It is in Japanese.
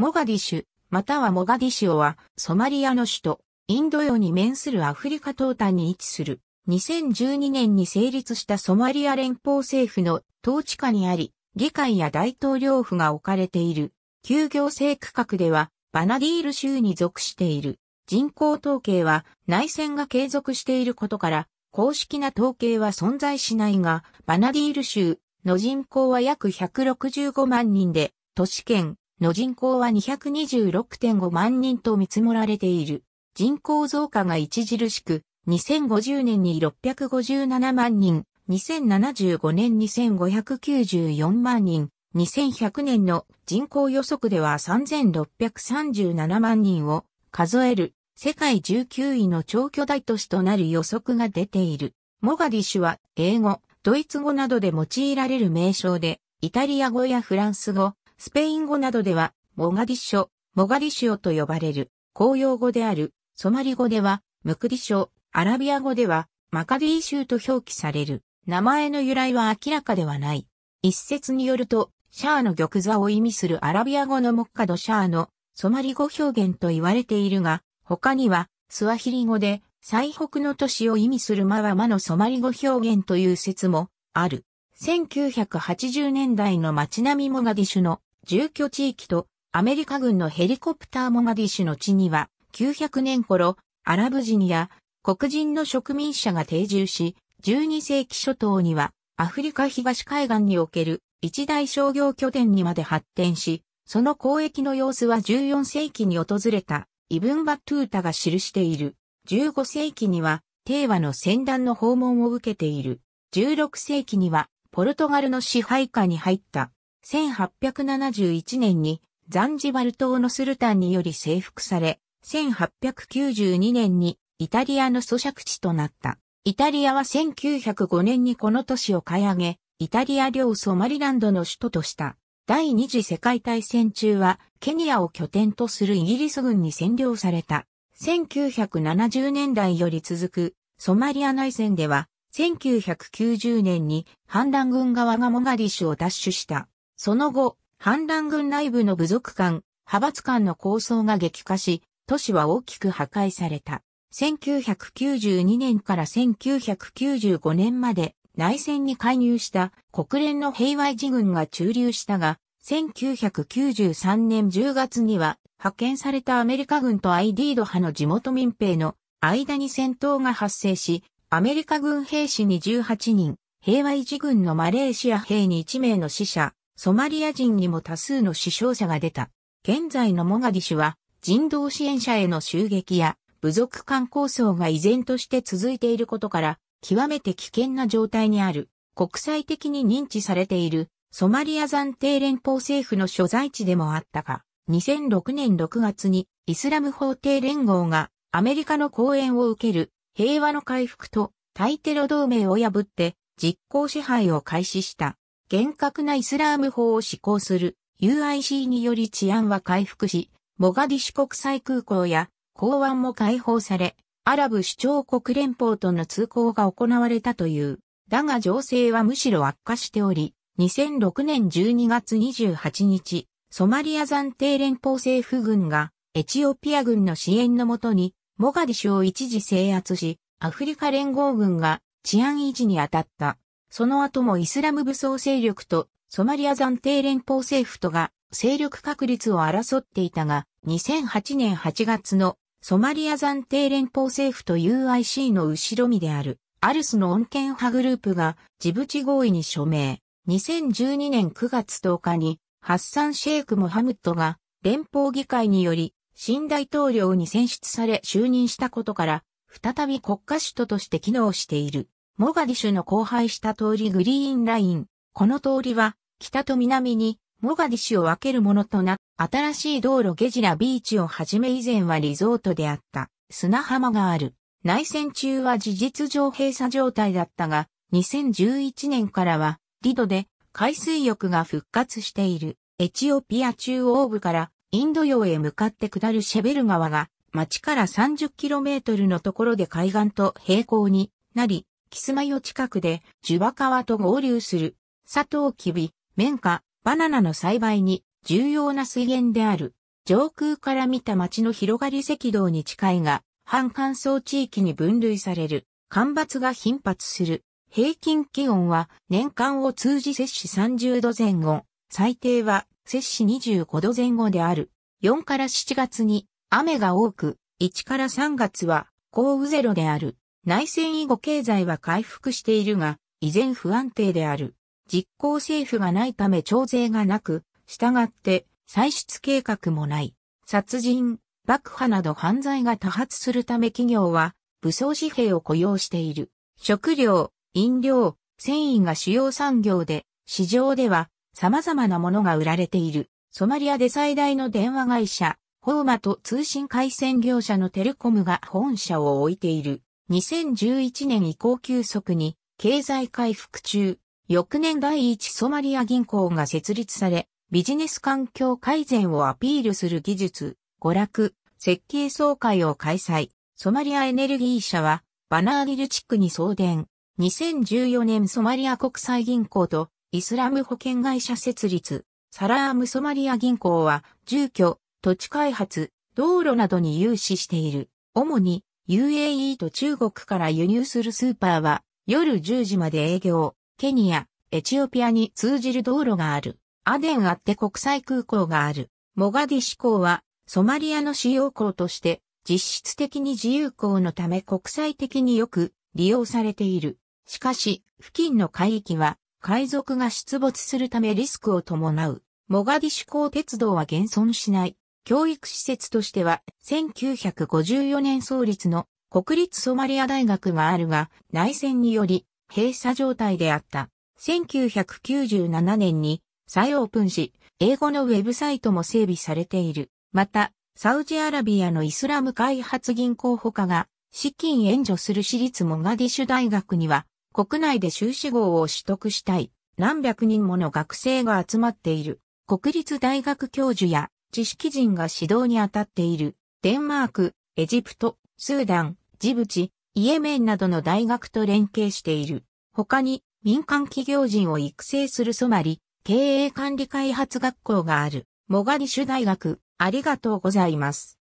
モガディシュ、またはモガディシオは、ソマリアの首都、インド洋に面するアフリカ東端に位置する、2012年に成立したソマリア連邦政府の統治下にあり、議会や大統領府が置かれている、休業制区画では、バナディール州に属している。人口統計は内戦が継続していることから、公式な統計は存在しないが、バナディール州の人口は約165万人で、都市圏、の人口は226.5万人と見積もられている。人口増加が著しく、2050年に657万人、2075年に1594万人、2100年の人口予測では3637万人を数える世界19位の超巨大都市となる予測が出ている。モガディシュは英語、ドイツ語などで用いられる名称で、イタリア語やフランス語、スペイン語などでは、モガディッショ、モガディシオと呼ばれる、公用語である、ソマリ語では、ムクディショ、アラビア語では、マカディー州と表記される。名前の由来は明らかではない。一説によると、シャアの玉座を意味するアラビア語のモッカドシャアのソマリ語表現と言われているが、他にはスワヒリ語で最北の都市を意味するマワマのソマリ語表現という説もある。1980年代の街並みモガディシュの住居地域とアメリカ軍のヘリコプターモガディシュの地には900年頃アラブ人や黒人の植民者が定住し12世紀初頭にはアフリカ東海岸における一大商業拠点にまで発展し、その交易の様子は14世紀に訪れたイブンバトゥータが記している。15世紀には、帝和の戦団の訪問を受けている。16世紀には、ポルトガルの支配下に入った。1871年にザンジバル島のスルタンにより征服され、1892年にイタリアの租借地となった。イタリアは1905年にこの都市を買い上げ、イタリア領ソマリランドの首都とした。第二次世界大戦中は、ケニアを拠点とするイギリス軍に占領された。1970年代より続くソマリア内戦では、1990年に反乱軍側がモガディシュを奪取した。その後、反乱軍内部の部族間、派閥間の構想が激化し、都市は大きく破壊された。1992年から1995年まで内戦に介入した国連の平和持軍が駐留したが、1993年10月には派遣されたアメリカ軍とアイディード派の地元民兵の間に戦闘が発生し、アメリカ軍兵士に18人、平和維持軍のマレーシア兵に1名の死者、ソマリア人にも多数の死傷者が出た。現在のモガディシュは人道支援者への襲撃や部族間抗争が依然として続いていることから、極めて危険な状態にある、国際的に認知されている、ソマリア暫定連邦政府の所在地でもあったが、2006年6月にイスラム法廷連合がアメリカの講演を受ける平和の回復と対テロ同盟を破って実効支配を開始した。厳格なイスラーム法を施行する UIC により治安は回復し、モガディシュ国際空港や港湾も解放され、アラブ首長国連邦との通行が行われたという。だが情勢はむしろ悪化しており、2006年12月28日、ソマリア暫定連邦政府軍がエチオピア軍の支援のもとにモガディシュを一時制圧し、アフリカ連合軍が治安維持に当たった。その後もイスラム武装勢力とソマリア暫定連邦政府とが勢力確立を争っていたが、2008年8月のソマリア暫定連邦政府と UIC の後ろ身であるアルスの恩恵派グループがジブチ合意に署名。2012年9月10日にハッサン・シェイク・モハムットが連邦議会により新大統領に選出され就任したことから再び国家首都として機能している。モガディシュの荒廃した通りグリーンライン。この通りは、北と南に、モガディシュを分けるものとな、新しい道路ゲジラビーチをはじめ以前はリゾートであった、砂浜がある。内戦中は事実上閉鎖状態だったが、2011年からは、リドで海水浴が復活している。エチオピア中央部からインド洋へ向かって下るシェベル川が、町から 30km のところで海岸と平行になり、キスマヨ近くで、ジュバ川と合流する、サトウキビ、綿花、バナナの栽培に重要な水源である。上空から見た町の広がり赤道に近いが、半乾燥地域に分類される。干ばつが頻発する。平均気温は年間を通じ摂氏30度前後、最低は摂氏25度前後である。4から7月に雨が多く、1から3月は降雨ゼロである。内戦以後経済は回復しているが、依然不安定である。実行政府がないため徴税がなく、従って歳出計画もない。殺人、爆破など犯罪が多発するため企業は武装紙幣を雇用している。食料、飲料、繊維が主要産業で、市場では様々なものが売られている。ソマリアで最大の電話会社、ホーマと通信回線業者のテルコムが本社を置いている。2011年以降急速に経済回復中、翌年第一ソマリア銀行が設立され、ビジネス環境改善をアピールする技術、娯楽、設計総会を開催。ソマリアエネルギー社は、バナーギル地区に送電。2014年ソマリア国際銀行とイスラム保険会社設立。サラームソマリア銀行は、住居、土地開発、道路などに融資している。主に UAE と中国から輸入するスーパーは夜10時まで営業、ケニア、エチオピアに通じる道路がある。アデンあって国際空港がある。モガディシ港はソマリアの主要港として実質的に自由港のため国際的によく利用されている。しかし、付近の海域は海賊が出没するためリスクを伴う。モガディシ港鉄道は現存しない。教育施設としては、1954年創立の国立ソマリア大学があるが、内戦により閉鎖状態であった。1997年に再オープンし、英語のウェブサイトも整備されている。また、サウジアラビアのイスラム開発銀行ほかが資金援助する私立モガディシュ大学には国内で修士号を取得したい何百人もの学生が集まっている。国立大学教授や知識人が指導に当たっている、デンマーク、エジプト、スーダン、ジブチ、イエメンなどの大学と連携している。他に、民間企業人を育成するソマリ、経営管理開発学校がある、モガディシュ大学、ありがとうございます。